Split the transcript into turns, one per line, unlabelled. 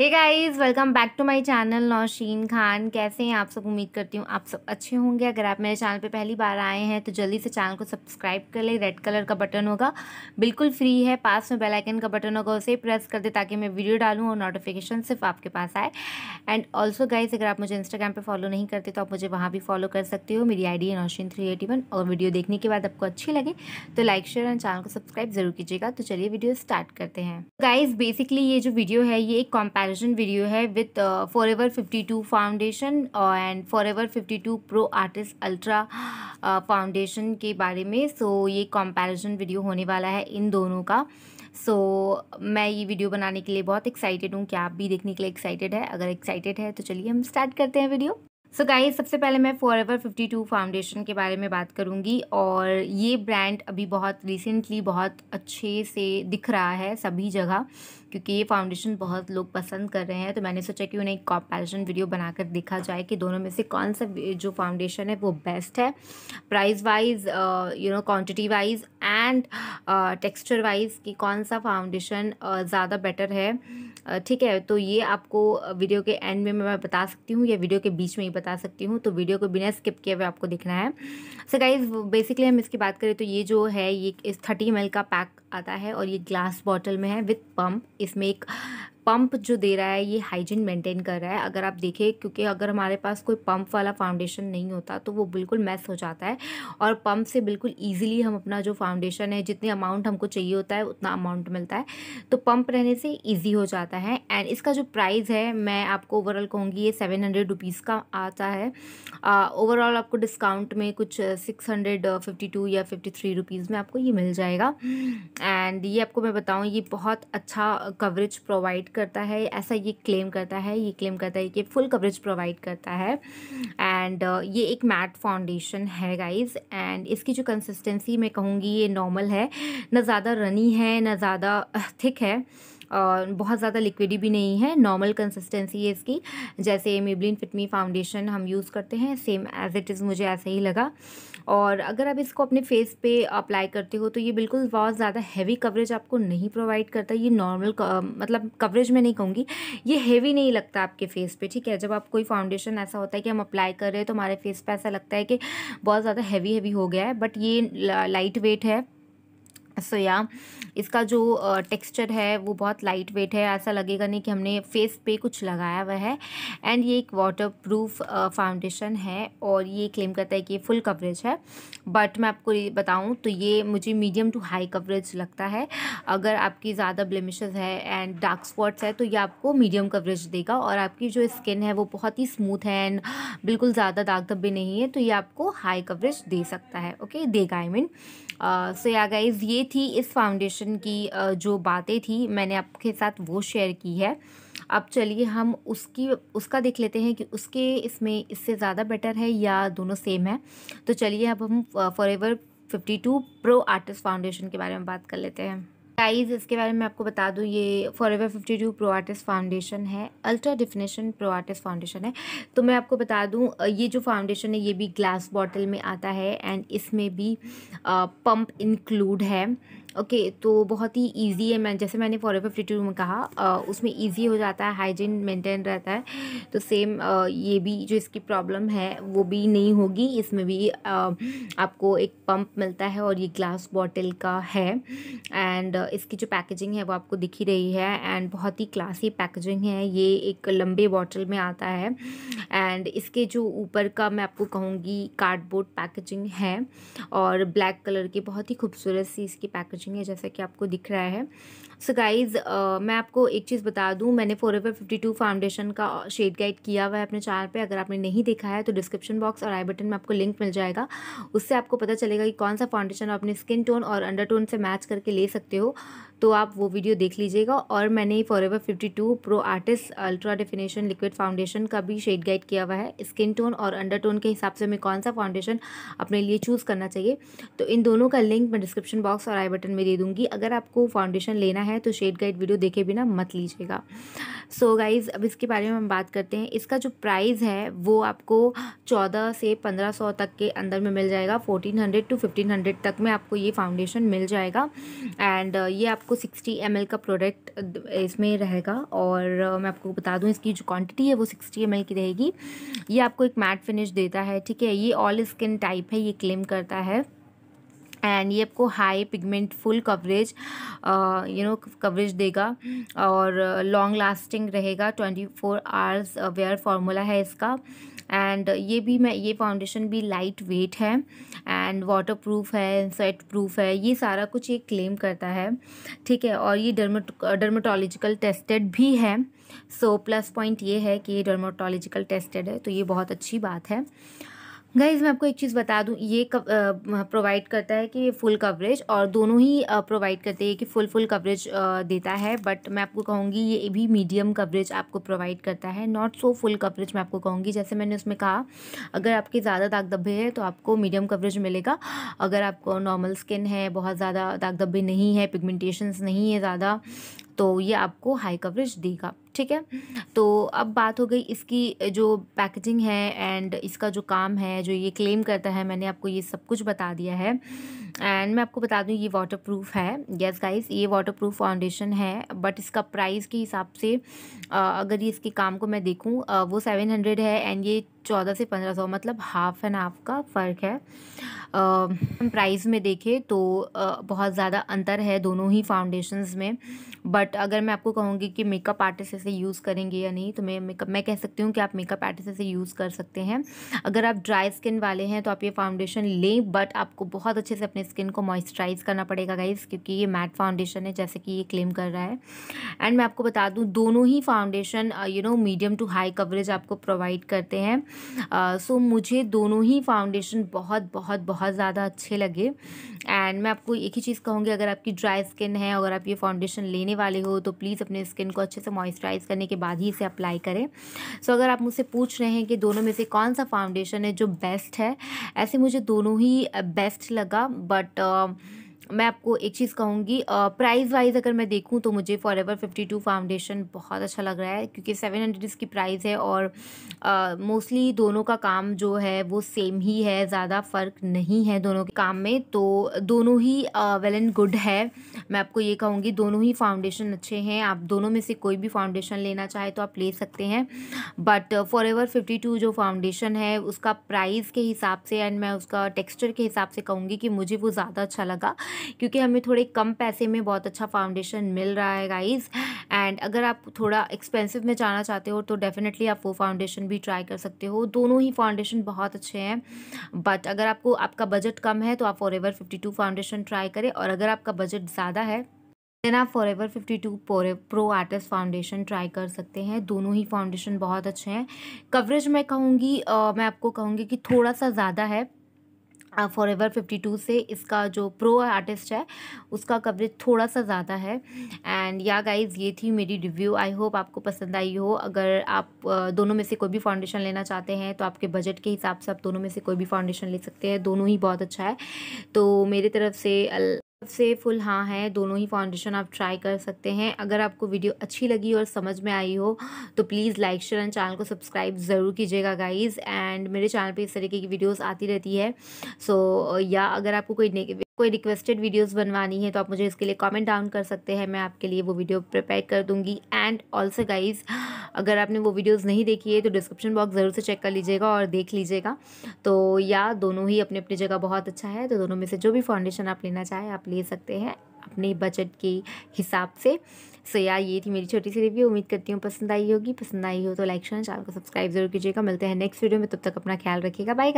hey guys welcome back to my channel Naushin Khan कैसे हैं आप सब उम्मीद करती हूँ आप सब अच्छे होंगे अगर आप मेरे चैनल पे पहली बार आए हैं तो जल्दी से चैनल को सब्सक्राइब कर ले रेड कलर का बटन होगा बिल्कुल फ्री है पास में बेल आइकन का बटन होगा उसे प्रेस कर दे ताकि मैं वीडियो डालूँ और नोटिफिकेशन सिर्फ आपके पास आए एंड ऑल्सो गाइज अगर आप मुझे इंस्टाग्राम पर फॉलो नहीं करते तो आप मुझे वहाँ भी फॉलो कर सकते हो मेरी आई है नौशीन थ्री और वीडियो देखने के बाद आपको अच्छी लगे तो लाइक शेयर एंड चैनल को सब्सक्राइब जरूर कीजिएगा तो चलिए वीडियो स्टार्ट करते हैं गाइज बेसिकली ये जो वीडियो है ये एक कॉम्पैक्ट कंपैरिजन वीडियो है with forever fifty two foundation and forever fifty two pro artist ultra foundation के बारे में सो so, ये कंपैरिजन वीडियो होने वाला है इन दोनों का सो so, मैं ये वीडियो बनाने के लिए बहुत एक्साइटेड हूँ क्या आप भी देखने के लिए एक्साइटेड है अगर एक्साइटेड है तो चलिए हम स्टार्ट करते हैं वीडियो सो so गाइस सबसे पहले मैं forever fifty two foundation के बारे में बात करूंगी और ये ब्रांड अभी बहुत रिसेंटली बहुत अच्छे से दिख रहा है सभी जगह क्योंकि ये फाउंडेशन बहुत लोग पसंद कर रहे हैं तो मैंने सोचा कि उन्हें एक कॉम्पेरिजन वीडियो बनाकर देखा जाए कि दोनों में से कौन सा जो फाउंडेशन है वो बेस्ट है price wise you know quantity wise and texture wise कि कौन सा फाउंडेशन uh, ज़्यादा बेटर है uh, ठीक है तो ये आपको वीडियो uh, के एंड में मैं बता सकती हूँ या वीडियो के बीच में ही बता सकती हूँ तो वीडियो को बिना स्किप किए हुए आपको दिखना है सर गाइज बेसिकली हम इसकी बात करें तो ये जो है ये इस थर्टी एम का पैक आता है और ये ग्लास बॉटल में है with pump is make pump जो दे रहा है ये हाइजीन मेंटेन कर रहा है अगर आप देखें क्योंकि अगर हमारे पास कोई पंप वाला फाउंडेशन नहीं होता तो वो बिल्कुल मैस हो जाता है और पंप से बिल्कुल ईजिली हम अपना जो फाउंडेशन है जितने अमाउंट हमको चाहिए होता है उतना अमाउंट मिलता है तो पंप रहने से ईजी हो जाता है एंड इसका जो प्राइस है मैं आपको ओवरऑल कहूँगी ये सेवन हंड्रेड रुपीज़ का आता है ओवरऑल आपको डिस्काउंट में कुछ सिक्स हंड्रेड फिफ्टी टू या फिफ्टी थ्री रुपीज़ में आपको ये मिल जाएगा एंड ये आपको मैं बताऊँ ये बहुत अच्छा कवरेज प्रोवाइड करता है ऐसा ये क्लेम करता है ये क्लेम करता है कि फुल कवरेज प्रोवाइड करता है एंड uh, ये एक मैट फाउंडेशन है गाइज एंड इसकी जो कंसिस्टेंसी मैं कहूँगी ये नॉर्मल है ना ज़्यादा रनी है ना ज़्यादा थिक uh, है और बहुत ज़्यादा लिक्विडी भी नहीं है नॉर्मल कंसिस्टेंसी है इसकी जैसे मेबलिन फिटमी फाउंडेशन हम यूज़ करते हैं सेम एज इट इज़ मुझे ऐसा ही लगा और अगर आप इसको अपने फेस पे अप्लाई करते हो तो ये बिल्कुल बहुत ज़्यादा हैवी कवरेज आपको नहीं प्रोवाइड करता ये नॉर्मल मतलब कवरेज में नहीं कहूँगी ये हैवी नहीं लगता आपके फेस पे ठीक है जब आप कोई फाउंडेशन ऐसा होता है कि हम अप्लाई कर रहे हैं तो हमारे फेस पे ऐसा लगता है कि बहुत ज़्यादा हैवी हैवी हो गया है बट ये लाइट वेट है सो या इसका जो टेक्सचर है वो बहुत लाइट वेट है ऐसा लगेगा नहीं कि हमने फेस पे कुछ लगाया हुआ है एंड ये एक वाटर प्रूफ फाउंडेशन है और ये क्लेम करता है कि ये फुल कवरेज है बट मैं आपको बताऊँ तो ये मुझे मीडियम टू हाई कवरेज लगता है अगर आपकी ज़्यादा ब्लेमिशेज है एंड डार्क स्पॉट्स है तो ये आपको मीडियम कवरेज देगा और आपकी जो स्किन है वो बहुत ही स्मूथ है एंड बिल्कुल ज़्यादा दाग धब्बे नहीं है तो ये आपको हाई कवरेज दे सकता है ओके देगा I mean so yeah guys ये थी इस फाउंडेशन की जो बातें थी मैंने आपके साथ वो शेयर की है अब चलिए हम उसकी उसका देख लेते हैं कि उसके इसमें इससे ज़्यादा बेटर है या दोनों सेम है तो चलिए अब हम forever fifty two pro artist foundation के बारे में बात कर लेते हैं गाइस इसके बारे में आपको बता दूँ ये forever fifty two artist foundation है ultra definition pro artist foundation है तो मैं आपको बता दूँ ये जो फाउंडेशन है ये भी ग्लास बॉटल में आता है एंड इसमें भी पंप इंक्लूड है ओके okay, तो बहुत ही इजी है मैं जैसे मैंने फॉर एवर फिफ्टी में कहा आ, उसमें इजी हो जाता है हाइजीन मेंटेन रहता है तो सेम आ, ये भी जो इसकी प्रॉब्लम है वो भी नहीं होगी इसमें भी आ, आपको एक पंप मिलता है और ये ग्लास बॉटल का है एंड इसकी जो पैकेजिंग है वो आपको दिख ही रही है एंड बहुत ही क्लासी पैकेजिंग है ये एक लंबे बॉटल में आता है एंड इसके जो ऊपर का मैं आपको कहूँगी कार्डबोर्ड पैकेजिंग है और ब्लैक कलर की बहुत ही खूबसूरत सी इसकी पैकेज पहुँचेंगे जैसा कि आपको दिख रहा है सो so गाइज़ uh, मैं आपको एक चीज़ बता दूँ मैंने forever fifty two foundation का शेड गाइड किया हुआ है अपने चैनल पे अगर आपने नहीं देखा है तो डिस्क्रिप्शन बॉक्स और आई बटन में आपको लिंक मिल जाएगा उससे आपको पता चलेगा कि कौन सा फाउंडेशन आप अपने स्किन टोन और अंडर टोन से मैच करके ले सकते हो तो आप वो वीडियो देख लीजिएगा और मैंने forever fifty two pro artist ultra definition liquid foundation का भी शेड गाइड किया हुआ है स्किन टोन और अंडर टोन के हिसाब से हमें कौन सा फाउंडेशन अपने लिए चूज़ करना चाहिए तो इन दोनों का लिंक मैं डिस्क्रिप्शन बॉक्स और आई बटन में दे दूँगी अगर आपको फाउंडेशन लेना है तो शेड गाइड वीडियो देखे बिना मत लीजिएगा सो so गाइज़ अब इसके बारे में हम बात करते हैं इसका जो प्राइस है वो आपको चौदह से पंद्रह सौ तक के अंदर में मिल जाएगा fourteen hundred to fifteen hundred तक में आपको ये फाउंडेशन मिल जाएगा एंड ये आपको आपको 60 एम का प्रोडक्ट इसमें रहेगा और मैं आपको बता दूं इसकी जो क्वांटिटी है वो 60 एम की रहेगी ये आपको एक मैट फिनिश देता है ठीक है ये ऑल स्किन टाइप है ये क्लेम करता है एंड ये आपको high pigment full coverage you know coverage देगा और लॉन्ग लास्टिंग रहेगा twenty four hours wear formula है इसका uh, एंड ये भी मैं ये फाउंडेशन भी लाइट वेट है एंड वाटर प्रूफ है सेट प्रूफ है ये सारा कुछ ये क्लेम करता है ठीक है और ये डर्मा डर्माटोलॉजिकल टेस्टेड भी है सो प्लस पॉइंट ये है कि ये डर्माटोलॉजिकल टेस्टेड है तो ये बहुत अच्छी बात है गाइज मैं आपको एक चीज़ बता दूँ ये प्रोवाइड करता है कि फुल कवरेज और दोनों ही प्रोवाइड करते हैं कि फुल फुल कवरेज देता है बट मैं आपको कहूँगी ये भी मीडियम कवरेज आपको प्रोवाइड करता है नॉट सो फुल कवरेज मैं आपको कहूँगी जैसे मैंने उसमें कहा अगर आपके ज़्यादा दाग धब्बे हैं तो आपको मीडियम कवरेज मिलेगा अगर आपको नॉर्मल स्किन है बहुत ज़्यादा दाग धब्बे नहीं है पिगमेंटेशन नहीं है ज़्यादा तो ये आपको हाई कवरेज देगा ठीक है तो अब बात हो गई इसकी जो पैकेजिंग है एंड इसका जो काम है जो ये क्लेम करता है मैंने आपको ये सब कुछ बता दिया है एंड मैं आपको बता दूं ये वाटर प्रूफ है यस गाइस ये वाटर प्रूफ फाउंडेशन है बट इसका प्राइस के हिसाब से अगर ये इसके काम को मैं देखूँ वो सेवन हंड्रेड है एंड ये चौदह से पंद्रह सौ मतलब हाफ एंड हाफ का फ़र्क है हम प्राइस में देखें तो आ, बहुत ज़्यादा अंतर है दोनों ही फाउंडेशंस में बट अगर मैं आपको कहूँगी कि मेकअप आर्टिस्ट इसे यूज़ करेंगे या नहीं तो मैं मेकअप मैं कह सकती हूँ कि आप मेकअप आर्टिस्ट इसे यूज़ कर सकते हैं अगर आप ड्राई स्किन वाले हैं तो आप ये फाउंडेशन लें बट आपको बहुत अच्छे से अपने स्किन को मॉइस्चराइज करना पड़ेगा गाइज क्योंकि ये मैट फाउंडेशन है जैसे कि ये क्लेम कर रहा है एंड मैं आपको बता दूँ दोनों ही foundation you know medium to high coverage आपको प्रोवाइड करते हैं सो मुझे दोनों ही फाउंडेशन बहुत बहुत बहुत ज़्यादा अच्छे लगे एंड मैं आपको एक ही चीज़ कहूँगी अगर आपकी ड्राई स्किन है अगर आप ये फाउंडेशन लेने वाले हो तो प्लीज़ अपने स्किन को अच्छे से मॉइस्चराइज करने के बाद ही इसे अप्लाई करें सो so, अगर आप मुझसे पूछ रहे हैं कि दोनों में से कौन सा फाउंडेशन है जो बेस्ट है ऐसे मुझे दोनों ही बेस्ट लगा बट मैं आपको एक चीज़ कहूँगी प्राइस वाइज अगर मैं देखूँ तो मुझे forever fifty two foundation बहुत अच्छा लग रहा है क्योंकि सेवन हंड्रेड इसकी प्राइस है और मोस्टली दोनों का काम जो है वो सेम ही है ज़्यादा फ़र्क नहीं है दोनों के काम में तो दोनों ही वेल एंड गुड है मैं आपको ये कहूँगी दोनों ही फाउंडेशन अच्छे हैं आप दोनों में से कोई भी फाउंडेशन लेना चाहे तो आप ले सकते हैं but forever fifty two जो फाउंडेशन है उसका प्राइस के हिसाब से एंड मैं उसका टेक्स्चर के हिसाब से कहूँगी कि मुझे वो ज़्यादा अच्छा लगा क्योंकि हमें थोड़े कम पैसे में बहुत अच्छा फाउंडेशन मिल रहा है गाइज़ एंड अगर आप थोड़ा एक्सपेंसिव में जाना चाहते हो तो डेफ़िनेटली आप वो फाउंडेशन भी ट्राई कर सकते हो दोनों ही फाउंडेशन बहुत अच्छे हैं बट अगर आपको आपका बजट कम है तो आप forever fifty two foundation try करें और अगर आपका बजट ज़्यादा है देन आप forever fifty two pro artist foundation try कर सकते हैं दोनों ही फाउंडेशन बहुत अच्छे हैं कवरेज मैं कहूँगी मैं आपको कहूँगी कि थोड़ा सा ज़्यादा है फॉर एवर फिफ्टी टू से इसका जो प्रो आर्टिस्ट है उसका कवरेज थोड़ा सा ज़्यादा है एंड या गाइज ये थी मेरी रिव्यू आई होप आपको पसंद आई हो अगर आप दोनों में से कोई भी फाउंडेशन लेना चाहते हैं तो आपके बजट के हिसाब से आप दोनों में से कोई भी फाउंडेशन ले सकते हैं दोनों ही बहुत अच्छा है तो मेरी तरफ से से फुल हाँ है दोनों ही फाउंडेशन आप ट्राई कर सकते हैं अगर आपको वीडियो अच्छी लगी और समझ में आई हो तो please like share and channel को सब्सक्राइब ज़रूर कीजिएगा गाइज एंड मेरे चैनल पे इस तरीके की वीडियोस आती रहती है सो so, या अगर आपको कोई कोई रिक्वेस्टेड वीडियोस बनवानी है तो आप मुझे इसके लिए कमेंट डाउन कर सकते हैं मैं आपके लिए वो वीडियो प्रिपेयर कर दूंगी एंड ऑल्सो गाइज अगर आपने वो वीडियोस नहीं देखी है तो डिस्क्रिप्शन बॉक्स ज़रूर से चेक कर लीजिएगा और देख लीजिएगा तो या दोनों ही अपनी अपनी जगह बहुत अच्छा है तो दोनों में से जो भी फाउंडेशन आप लेना चाहें आप ले सकते हैं अपने बजट के हिसाब से सो या ये थी मेरी छोटी सी रिव्यू उम्मीद करती हूँ पसंद आई होगी पसंद आई हो तो लाइक शेयर चैनल को सब्सक्राइब जरूर कीजिएगा मिलते हैं नेक्स्ट वीडियो में तब तक अपना ख्याल रखिएगा बाय